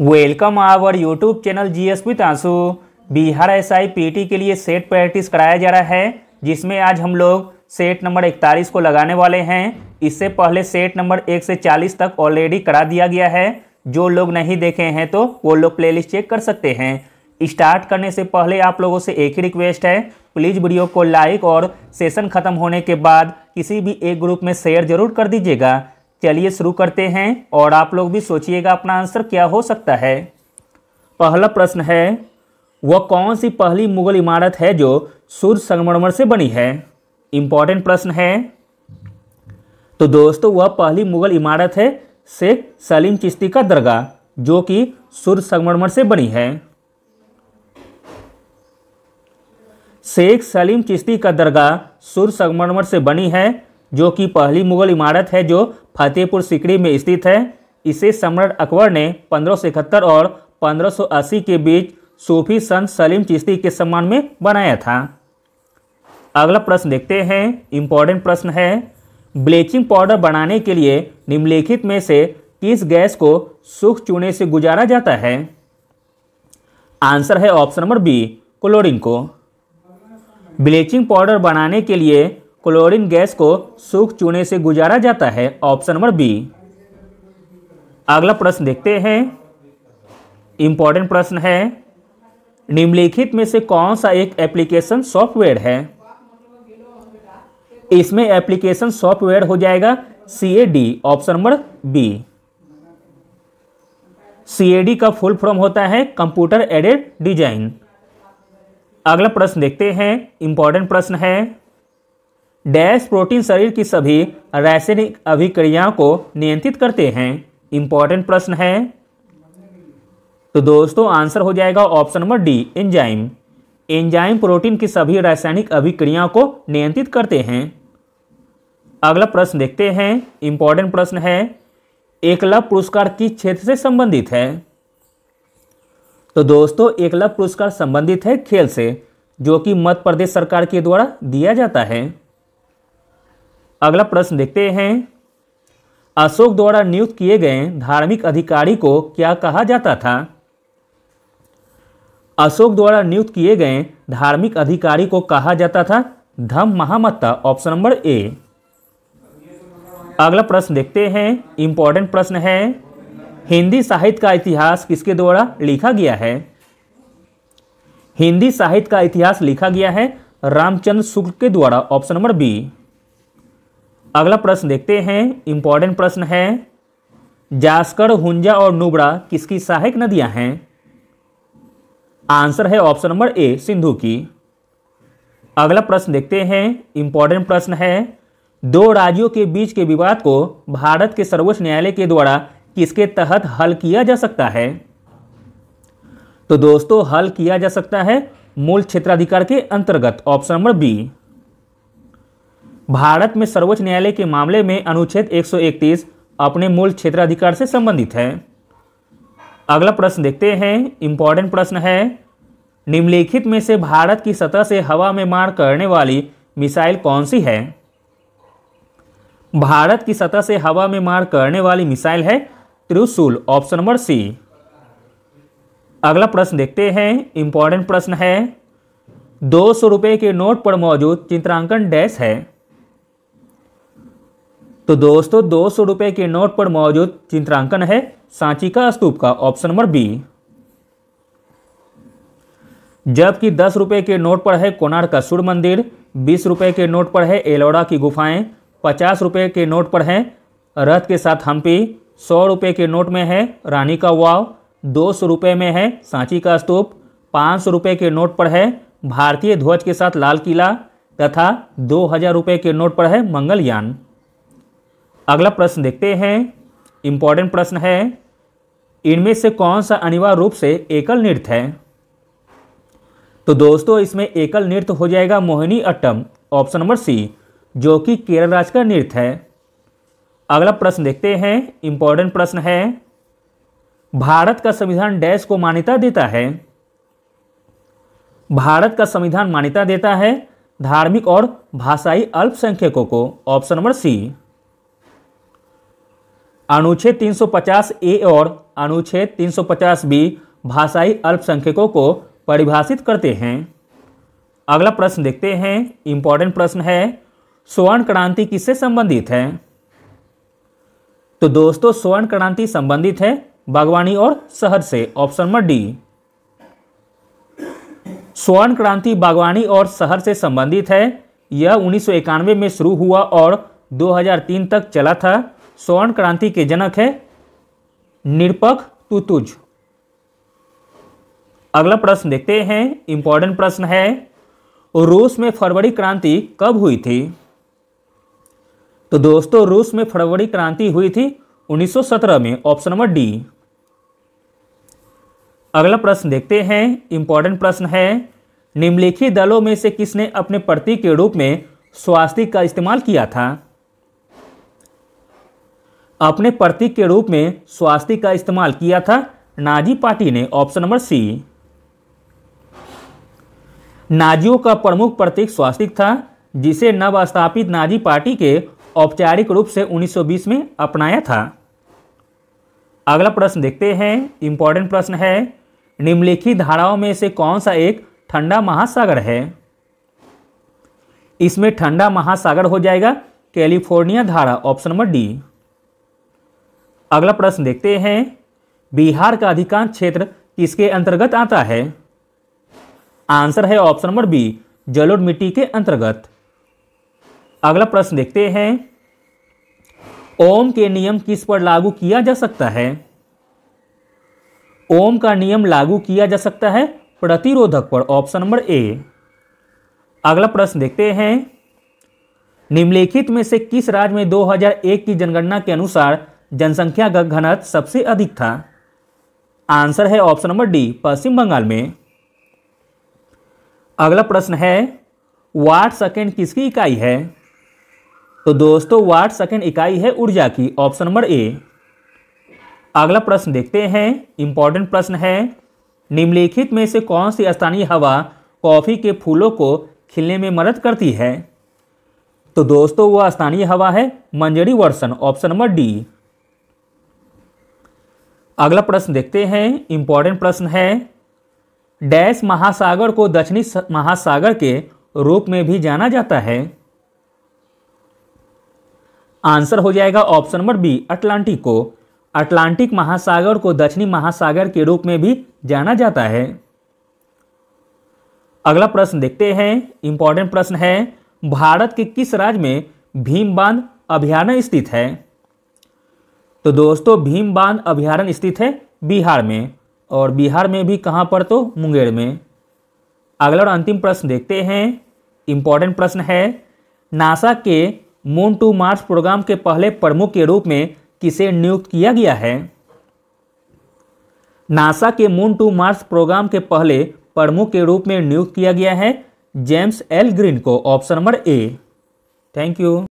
welcome our YouTube channel G S P आंसू Bihar S I P T के लिए set practice कराया जा रहा है जिसमें आज हम लोग सेट नंबर इकतालीस को लगाने वाले हैं इससे पहले सेट नंबर एक से चालीस तक ऑलरेडी करा दिया गया है जो लोग नहीं देखे हैं तो वो लोग प्लेलिस्ट चेक कर सकते हैं स्टार्ट करने से पहले आप लोगों से एक ही रिक्वेस्ट है प्लीज़ वीडियो को लाइक और सेशन ख़त्म होने के बाद किसी भी एक ग्रुप में शेयर जरूर कर दीजिएगा चलिए शुरू करते हैं और आप लोग भी सोचिएगा अपना आंसर क्या हो सकता है पहला प्रश्न है वह कौन सी पहली मुगल इमारत है जो सूर्य संगमरमर से बनी है इंपॉर्टेंट प्रश्न है तो दोस्तों वह पहली मुगल इमारत है शेख सलीम चिश्ती का दरगाह जो कि सूर्य संगमरमर से बनी है शेख सलीम चिश्ती का दरगाह सूर्य संगमरमर से बनी है जो कि पहली मुगल इमारत है जो फतेहपुर सिकड़ी में स्थित है इसे सम्राट अकबर ने पंद्रह और 1580 के बीच सूफी संत सलीम चिश्ती के सम्मान में बनाया था अगला प्रश्न देखते हैं इम्पोर्टेंट प्रश्न है ब्लीचिंग पाउडर बनाने के लिए निम्नलिखित में से किस गैस को सूख चूने से गुजारा जाता है आंसर है ऑप्शन नंबर बी क्लोरीन को ब्लीचिंग पाउडर बनाने के लिए क्लोरीन गैस को सूख चूने से गुजारा जाता है ऑप्शन नंबर बी अगला प्रश्न देखते हैं इंपॉर्टेंट प्रश्न है निम्नलिखित में से कौन सा एक एप्लीकेशन सॉफ्टवेयर है इसमें एप्लीकेशन सॉफ्टवेयर हो जाएगा C option number B C का फुल फॉर्म होता है कंप्यूटर एडेड डिजाइन अगला प्रश्न देखते हैं इंपॉर्टेंट प्रश्न है डैश प्रोटीन शरीर की सभी रासायनिक अभिक्रियाओं को नियंत्रित करते हैं इंपॉर्टेंट प्रश्न है तो दोस्तों आंसर हो जाएगा option number D enzyme enzyme protein की सभी रासायनिक अभिक्रियाओं को नियंत्रित करते हैं अगला प्रश्न देखते हैं इंपॉर्टेंट प्रश्न है एकलव पुरस्कार किस क्षेत्र से संबंधित है तो दोस्तों एकलव पुरस्कार संबंधित है खेल से जो कि मध्य प्रदेश सरकार के द्वारा दिया जाता है अगला प्रश्न देखते हैं अशोक द्वारा नियुक्त किए गए धार्मिक अधिकारी को क्या कहा जाता था अशोक द्वारा नियुक्त किए गए धार्मिक अधिकारी को कहा जाता था धम महामत्ता ऑप्शन नंबर ए अगला प्रश्न देखते हैं इंपॉर्टेंट प्रश्न है हिंदी साहित्य का इतिहास किसके द्वारा लिखा गया है हिंदी साहित्य का इतिहास लिखा गया है रामचंद्र शुक्ल के द्वारा ऑप्शन नंबर बी अगला प्रश्न देखते हैं इंपॉर्टेंट प्रश्न है जास्कर हुंजा और नुबड़ा किसकी सहायक नदियां हैं आंसर है ऑप्शन नंबर ए सिंधु की अगला प्रश्न देखते हैं इंपॉर्टेंट प्रश्न है दो राज्यों के बीच के विवाद को भारत के सर्वोच्च न्यायालय के द्वारा किसके तहत हल किया जा सकता है तो दोस्तों हल किया जा सकता है मूल क्षेत्राधिकार के अंतर्गत ऑप्शन नंबर बी भारत में सर्वोच्च न्यायालय के मामले में अनुच्छेद 131 अपने मूल क्षेत्राधिकार से संबंधित है अगला प्रश्न देखते हैं इंपॉर्टेंट प्रश्न है निम्नलिखित में से भारत की सतह से हवा में मार करने वाली मिसाइल कौन सी है भारत की सतह से हवा में मार करने वाली मिसाइल है त्रिशूल ऑप्शन नंबर सी अगला प्रश्न देखते हैं इंपॉर्टेंट प्रश्न है दो सौ रुपये के नोट पर मौजूद चित्रांकन डैश है तो दोस्तों दो सौ रुपये के नोट पर मौजूद चित्रांकन है सांची का स्तूप का ऑप्शन नंबर बी जबकि दस रुपये के नोट पर है कोणार्क का सूर्य मंदिर बीस रुपये के नोट पर है एलोरा की गुफाएं पचास रुपये के नोट पर है रथ के साथ हम्पी सौ रुपये के नोट में है रानी का वाव दो सौ रुपये में है सांची का स्तूप पाँच सौ रुपये के नोट पर है भारतीय ध्वज के साथ लाल किला तथा दो हज़ार रुपये के नोट पर है मंगलयान अगला प्रश्न देखते हैं इंपॉर्टेंट प्रश्न है इनमें से कौन सा अनिवार्य रूप से एकल नृत्य है तो दोस्तों इसमें एकल नृत्य हो जाएगा Mohiniyattam option number C जो कि केरल राज्य का नृत्य है अगला प्रश्न देखते हैं इंपॉर्टेंट प्रश्न है भारत का संविधान डैश को मान्यता देता है भारत का संविधान मान्यता देता है धार्मिक और भाषाई अल्पसंख्यकों को ऑप्शन नंबर सी अनुच्छेद 350 ए और अनुच्छेद 350 बी भाषाई अल्पसंख्यकों को परिभाषित करते हैं अगला प्रश्न देखते हैं इंपॉर्टेंट प्रश्न है स्वर्ण क्रांति किससे संबंधित है तो दोस्तों स्वर्ण क्रांति संबंधित है बागवानी और शहर से ऑप्शन नंबर डी स्वर्ण क्रांति बागवानी और शहर से संबंधित है यह उन्नीस में शुरू हुआ और 2003 तक चला था स्वर्ण क्रांति के जनक है निरपक तुतुज अगला प्रश्न देखते हैं इंपॉर्टेंट प्रश्न है रूस में फरवरी क्रांति कब हुई थी तो दोस्तों रूस में फरवरी क्रांति हुई थी 1917 में ऑप्शन नंबर डी अगला प्रश्न देखते हैं इंपॉर्टेंट प्रश्न है निम्नलिखित दलों में से किसने अपने प्रतीक के रूप में स्वास्थ्य का इस्तेमाल किया था अपने प्रतीक के रूप में स्वास्थ्य का इस्तेमाल किया था नाजी पार्टी ने ऑप्शन नंबर सी नाजियों का प्रमुख प्रतीक स्वास्तिक था जिसे नवस्थापित नाजी पार्टी के औपचारिक रूप से 1920 में अपनाया था अगला प्रश्न देखते हैं इंपॉर्टेंट प्रश्न है निम्नलिखित धाराओं में से कौन सा एक ठंडा महासागर है इसमें ठंडा महासागर हो जाएगा कैलिफोर्निया धारा ऑप्शन नंबर डी अगला प्रश्न देखते हैं बिहार का अधिकांश क्षेत्र किसके अंतर्गत आता है आंसर है ऑप्शन नंबर बी जलोढ़ मिट्टी के अंतर्गत अगला प्रश्न देखते हैं ओम के नियम किस पर लागू किया जा सकता है ओम का नियम लागू किया जा सकता है प्रतिरोधक पर ऑप्शन नंबर ए अगला प्रश्न देखते हैं निम्नलिखित में से किस राज्य में 2001 की जनगणना के अनुसार जनसंख्या का घनत्व सबसे अधिक था आंसर है option number D Paschim Bangal में अगला प्रश्न है वाट सेकेंड किसकी इकाई है तो दोस्तों वाट सेकेंड इकाई है ऊर्जा की ऑप्शन नंबर ए अगला प्रश्न देखते हैं इंपॉर्टेंट प्रश्न है निम्नलिखित में से कौन सी स्थानीय हवा कॉफ़ी के फूलों को खिलने में मदद करती है तो दोस्तों वह स्थानीय हवा है मंजरी वर्षन ऑप्शन नंबर डी अगला प्रश्न देखते हैं इंपॉर्टेंट प्रश्न है डैश महासागर को दक्षिणी महासागर के रूप में भी जाना जाता है आंसर हो जाएगा ऑप्शन नंबर बी अटलांटिक को अटलांटिक महासागर को दक्षिणी महासागर के रूप में भी जाना जाता है अगला प्रश्न देखते हैं इंपॉर्टेंट प्रश्न है भारत के किस राज्य में भीम बांध अभियान स्थित है तो दोस्तों भीम बांध अभ्यारण्य स्थित है बिहार में और बिहार में भी कहाँ पर तो मुंगेर में अगला और अंतिम प्रश्न देखते हैं इम्पॉर्टेंट प्रश्न है नासा के मून टू मार्स प्रोग्राम के पहले प्रमुख के रूप में किसे नियुक्त किया गया है नासा के मून टू मार्स प्रोग्राम के पहले प्रमुख के रूप में नियुक्त किया गया है जेम्स एल ग्रीन को option number A thank you